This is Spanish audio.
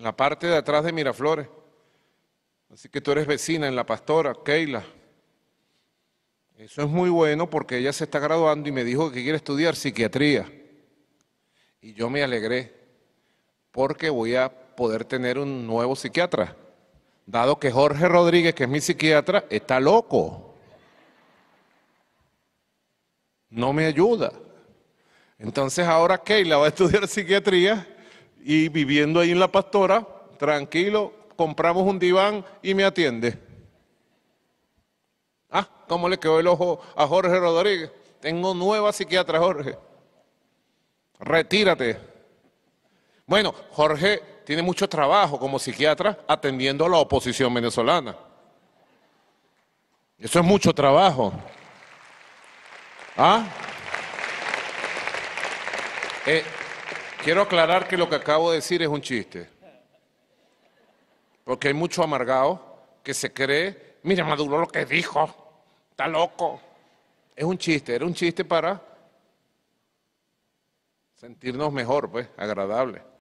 en la parte de atrás de Miraflores. Así que tú eres vecina en la pastora, Keila. Eso es muy bueno porque ella se está graduando y me dijo que quiere estudiar psiquiatría. Y yo me alegré porque voy a poder tener un nuevo psiquiatra, dado que Jorge Rodríguez, que es mi psiquiatra, está loco. No me ayuda. Entonces ahora Keila va a estudiar psiquiatría y viviendo ahí en la pastora, tranquilo, compramos un diván y me atiende. Ah, ¿cómo le quedó el ojo a Jorge Rodríguez? Tengo nueva psiquiatra, Jorge. Retírate. Bueno, Jorge tiene mucho trabajo como psiquiatra atendiendo a la oposición venezolana. Eso es mucho trabajo. ¿Ah? Eh, Quiero aclarar que lo que acabo de decir es un chiste. Porque hay mucho amargado que se cree, mira Maduro lo que dijo, está loco. Es un chiste, era un chiste para sentirnos mejor, pues, agradable.